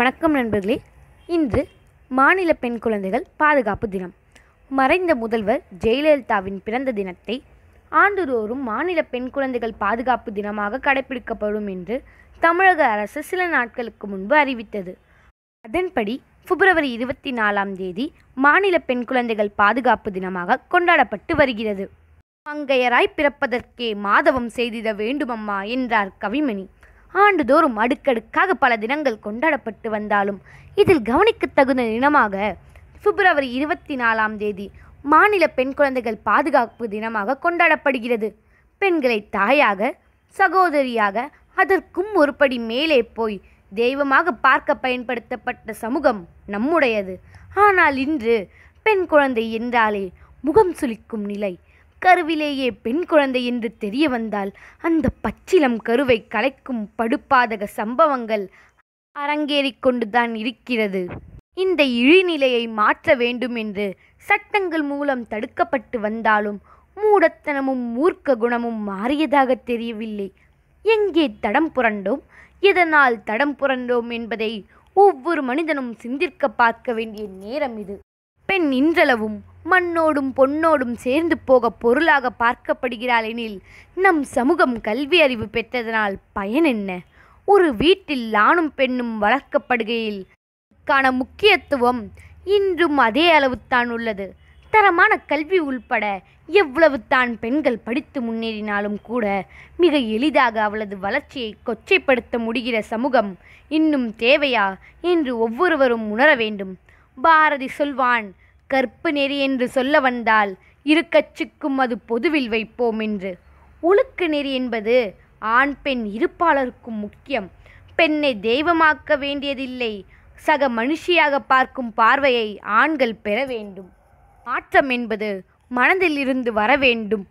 வணக்கம் நண்பர்களே இன்று மாநில பெண் குழந்தைகள் பாதுகாப்பு தினம் மறைந்த முதல்வர் ஜெயலலிதாவின் பிறந்த தினத்தை ஆண்டுதோறும் மாநில பெண் குழந்தைகள் பாதுகாப்பு தினமாக கடைபிடிக்கப்படும் என்று தமிழக அரசு சில நாட்களுக்கு முன்பு அறிவித்தது அதன்படி பிப்ரவரி இருபத்தி நாலாம் தேதி மாநில பெண் குழந்தைகள் பாதுகாப்பு தினமாக கொண்டாடப்பட்டு வருகிறது மங்கையராய் பிறப்பதற்கே மாதவம் செய்திட வேண்டுமம்மா என்றார் கவிமணி ஆண்டுதோறும் அடுக்கடுக்காக பல தினங்கள் கொண்டாடப்பட்டு வந்தாலும் இதில் கவனிக்கத்தகுந்த தினமாக பிப்ரவரி இருபத்தி நாலாம் தேதி மாநில பெண் குழந்தைகள் பாதுகாப்பு தினமாக கொண்டாடப்படுகிறது பெண்களை தாயாக சகோதரியாக அதற்கும் ஒருபடி மேலே போய் தெய்வமாக பார்க்க பயன்படுத்தப்பட்ட சமூகம் நம்முடையது ஆனால் இன்று பெண் குழந்தை என்றாலே முகம் சுளிக்கும் நிலை கருவிலேயே பெண் குழந்தை என்று தெரிய வந்தால் அந்த பச்சிலம் கருவை கலைக்கும் படுப்பாதக சம்பவங்கள் அரங்கேறிக்கொண்டுதான் இருக்கிறது இந்த இழிநிலையை மாற்ற வேண்டும் என்று சட்டங்கள் மூலம் தடுக்கப்பட்டு வந்தாலும் மூடத்தனமும் மூர்க்க குணமும் மாறியதாக தெரியவில்லை எங்கே தடம் புரண்டோம் எதனால் தடம் புரண்டோம் என்பதை ஒவ்வொரு மனிதனும் சிந்திக்க பார்க்க வேண்டிய நேரம் இது பெண் இன்றளவும் மண்ணோடும் பொன்னோடும் சேர்ந்து போக பொருளாக பார்க்கப்படுகிறாள் எனில் நம் சமூகம் கல்வி அறிவு பெற்றதனால் பயன் என்ன ஒரு வீட்டில் ஆணும் பெண்ணும் வளர்க்கப்படுகையில் காண முக்கியத்துவம் இன்றும் அதே அளவுத்தான் உள்ளது தரமான கல்வி உள்பட எவ்வளவு தான் பெண்கள் படித்து முன்னேறினாலும் கூட மிக எளிதாக அவளது வளர்ச்சியை கொச்சைப்படுத்த முடிகிற சமூகம் இன்னும் தேவையா என்று ஒவ்வொருவரும் உணர வேண்டும் பாரதி சொல்வான் கற்பு நெறி என்று சொல்ல வந்தால் இரு கட்சிக்கும் அது பொதுவில் வைப்போம் என்று உழுக்கு நெறி என்பது ஆண் பெண் இருப்பாளருக்கும் முக்கியம் பெண்ணை தெய்வமாக்க வேண்டியதில்லை சக மனுஷியாக பார்க்கும் பார்வையை ஆண்கள் பெற வேண்டும் மாற்றம் என்பது மனதில் இருந்து வர வேண்டும்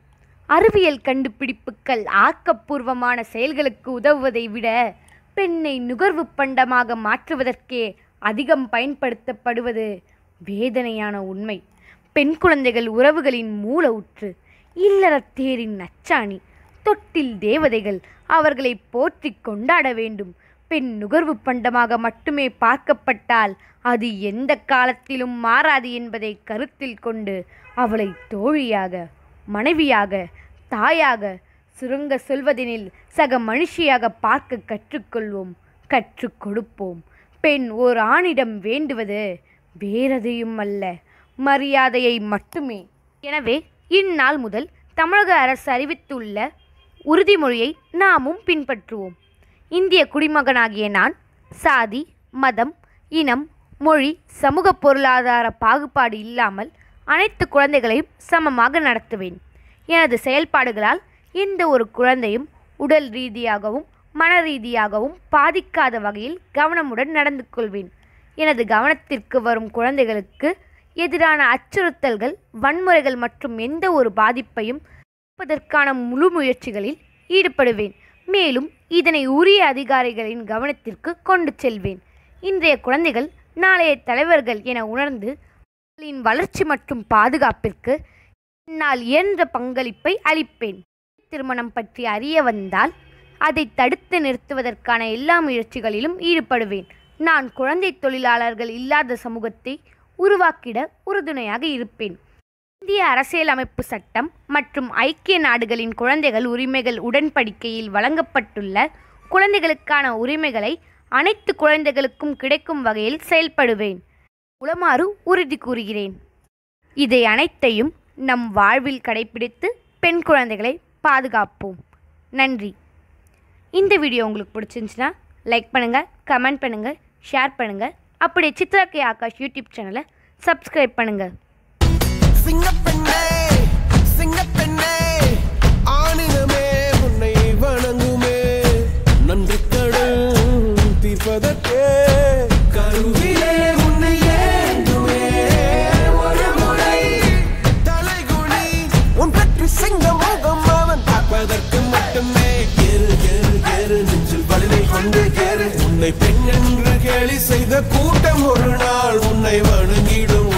அறிவியல் கண்டுபிடிப்புகள் ஆக்கப்பூர்வமான செயல்களுக்கு உதவுவதை விட பெண்ணை நுகர்வு பண்டமாக மாற்றுவதற்கே அதிகம் பயன்படுத்தப்படுவது வேதனையான உண்மை பெண் குழந்தைகள் உறவுகளின் மூல உற்று இல்லறத்தேரின் நச்சாணி தொட்டில் தேவதைகள் அவர்களை போற்றி கொண்டாட வேண்டும் பெண் நுகர்வு பண்டமாக மட்டுமே பார்க்கப்பட்டால் அது எந்த காலத்திலும் மாறாது என்பதை கருத்தில் கொண்டு அவளை தோழியாக மனைவியாக தாயாக சுருங்க சொல்வதெனில் சக மனுஷியாக பார்க்க கற்றுக்கொள்வோம் கற்றுக் கொடுப்போம் பெண் ஓர் ஆணிடம் வேண்டுவது வேறெதையும் அல்ல மரியாதையை மட்டுமே எனவே இந்நாள் முதல் தமிழக அரசு அறிவித்துள்ள உறுதிமொழியை நாமும் பின்பற்றுவோம் இந்திய குடிமகனாகிய நான் சாதி மதம் இனம் மொழி சமூக பொருளாதார பாகுபாடு இல்லாமல் அனைத்து குழந்தைகளையும் சமமாக நடத்துவேன் எனது செயல்பாடுகளால் எந்த ஒரு குழந்தையும் உடல் ரீதியாகவும் மன ரீதியாகவும் பாதிக்காத வகையில் கவனமுடன் நடந்து கொள்வேன் எனது கவனத்திற்கு வரும் குழந்தைகளுக்கு எதிரான அச்சுறுத்தல்கள் வன்முறைகள் மற்றும் எந்த ஒரு பாதிப்பையும் தடுப்பதற்கான முழு முயற்சிகளில் ஈடுபடுவேன் மேலும் இதனை உரிய அதிகாரிகளின் கவனத்திற்கு கொண்டு செல்வேன் இன்றைய குழந்தைகள் நாளைய தலைவர்கள் என உணர்ந்து அவர்களின் வளர்ச்சி மற்றும் பாதுகாப்பிற்கு என்னால் இயன்ற பங்களிப்பை அளிப்பேன் திருமணம் பற்றி அறிய வந்தால் அதை தடுத்து நிறுத்துவதற்கான எல்லா முயற்சிகளிலும் ஈடுபடுவேன் நான் குழந்தை தொழிலாளர்கள் இல்லாத சமூகத்தை உருவாக்கிட உறுதுணையாக இருப்பேன் இந்திய அரசியலமைப்பு சட்டம் மற்றும் ஐக்கிய நாடுகளின் குழந்தைகள் உரிமைகள் உடன்படிக்கையில் வழங்கப்பட்டுள்ள குழந்தைகளுக்கான உரிமைகளை அனைத்து குழந்தைகளுக்கும் கிடைக்கும் வகையில் செயல்படுவேன் உளமாறு உறுதி கூறுகிறேன் இதை அனைத்தையும் நம் வாழ்வில் கடைபிடித்து பெண் குழந்தைகளை பாதுகாப்போம் நன்றி இந்த வீடியோ உங்களுக்கு பிடிச்சிருந்துச்சுன்னா லைக் பண்ணுங்கள் கமெண்ட் பண்ணுங்கள் ஷேர் பண்ணுங்கள் அப்படியே சித்ரா கே ஆகாஷ் யூடியூப் சேனலை சப்ஸ்கிரைப் பண்ணுங்கள் வந்து உன்னை பெண் என்று கேலி செய்த கூட்டம் ஒரு நாள் உன்னை வணங்கிடும்